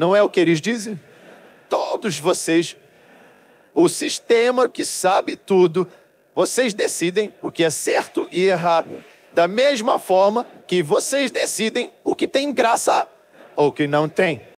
Não é o que eles dizem? Todos vocês, o sistema que sabe tudo, vocês decidem o que é certo e errado. Da mesma forma que vocês decidem o que tem graça ou que não tem.